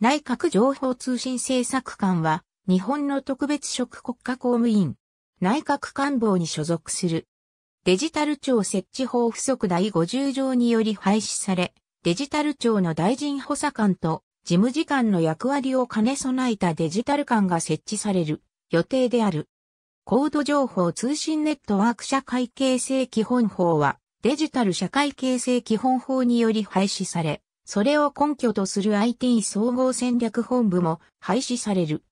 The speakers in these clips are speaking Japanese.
内閣情報通信政策官は、日本の特別職国家公務員、内閣官房に所属する。デジタル庁設置法附則第50条により廃止され、デジタル庁の大臣補佐官と事務次官の役割を兼ね備えたデジタル官が設置される予定である。高度情報通信ネットワーク社会形成基本法はデジタル社会形成基本法により廃止され、それを根拠とする IT 総合戦略本部も廃止される。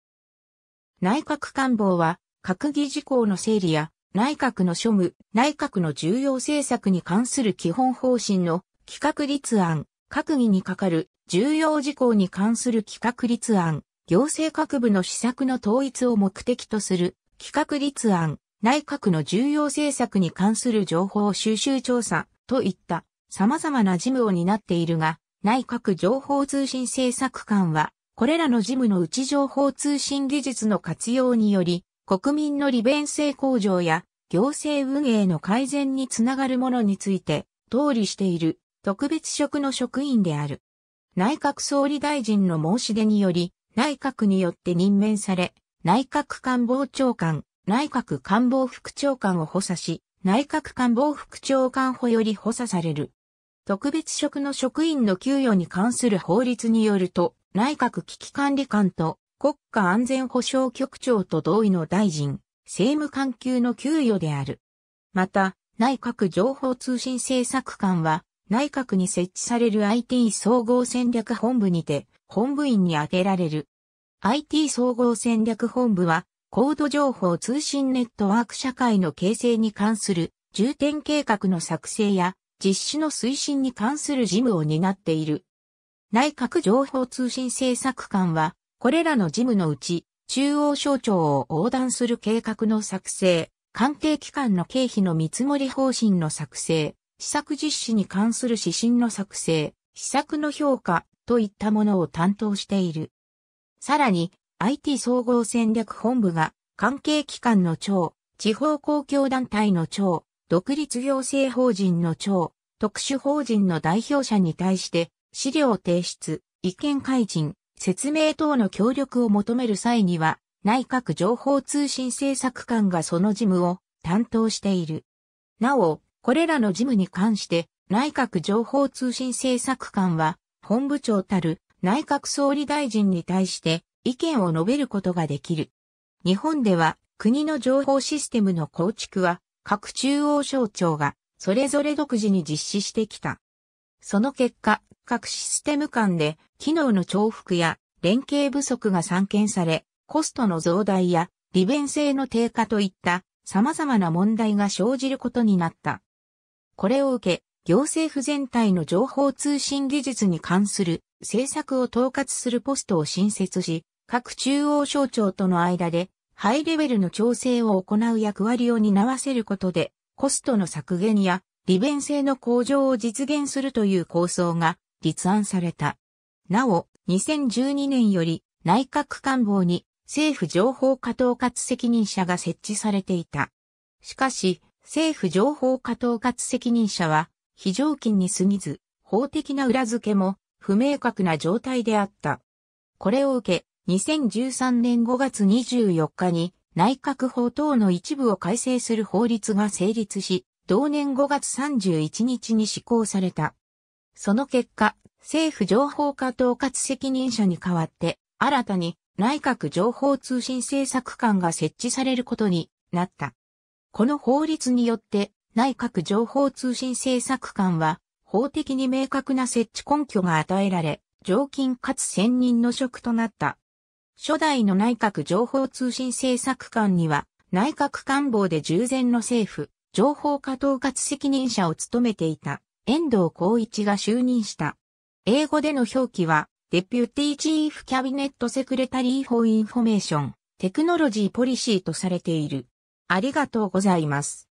内閣官房は、閣議事項の整理や、内閣の処務、内閣の重要政策に関する基本方針の企画立案、閣議にかかる重要事項に関する企画立案、行政各部の施策の統一を目的とする企画立案、内閣の重要政策に関する情報収集調査といった様々な事務を担っているが、内閣情報通信政策官は、これらの事務のうち情報通信技術の活用により、国民の利便性向上や行政運営の改善につながるものについて、通りしている特別職の職員である。内閣総理大臣の申し出により、内閣によって任命され、内閣官房長官、内閣官房副長官を補佐し、内閣官房副長官補より補佐される。特別職の職員の給与に関する法律によると、内閣危機管理官と国家安全保障局長と同意の大臣、政務官級の給与である。また、内閣情報通信政策官は、内閣に設置される IT 総合戦略本部にて、本部員に挙げられる。IT 総合戦略本部は、高度情報通信ネットワーク社会の形成に関する重点計画の作成や実施の推進に関する事務を担っている。内閣情報通信政策官は、これらの事務のうち、中央省庁を横断する計画の作成、関係機関の経費の見積もり方針の作成、施策実施に関する指針の作成、施策の評価といったものを担当している。さらに、IT 総合戦略本部が関係機関の庁、地方公共団体の庁、独立行政法人の長、特殊法人の代表者に対して、資料提出、意見開示、説明等の協力を求める際には、内閣情報通信政策官がその事務を担当している。なお、これらの事務に関して、内閣情報通信政策官は、本部長たる内閣総理大臣に対して意見を述べることができる。日本では、国の情報システムの構築は、各中央省庁がそれぞれ独自に実施してきた。その結果、各システム間で機能の重複や連携不足が散見され、コストの増大や利便性の低下といった様々な問題が生じることになった。これを受け、行政府全体の情報通信技術に関する政策を統括するポストを新設し、各中央省庁との間でハイレベルの調整を行う役割を担わせることで、コストの削減や利便性の向上を実現するという構想が立案された。なお、2012年より内閣官房に政府情報化統括責任者が設置されていた。しかし、政府情報化統括責任者は非常勤に過ぎず、法的な裏付けも不明確な状態であった。これを受け、2013年5月24日に内閣法等の一部を改正する法律が成立し、同年5月31日に施行された。その結果、政府情報化統括責任者に代わって、新たに内閣情報通信政策官が設置されることになった。この法律によって、内閣情報通信政策官は、法的に明確な設置根拠が与えられ、常勤かつ専任の職となった。初代の内閣情報通信政策官には、内閣官房で従前の政府、情報化統括責任者を務めていた、遠藤光一が就任した。英語での表記は、デピューティーチーフキャビネットセクレタリーフォーインフォメーション、テクノロジーポリシーとされている。ありがとうございます。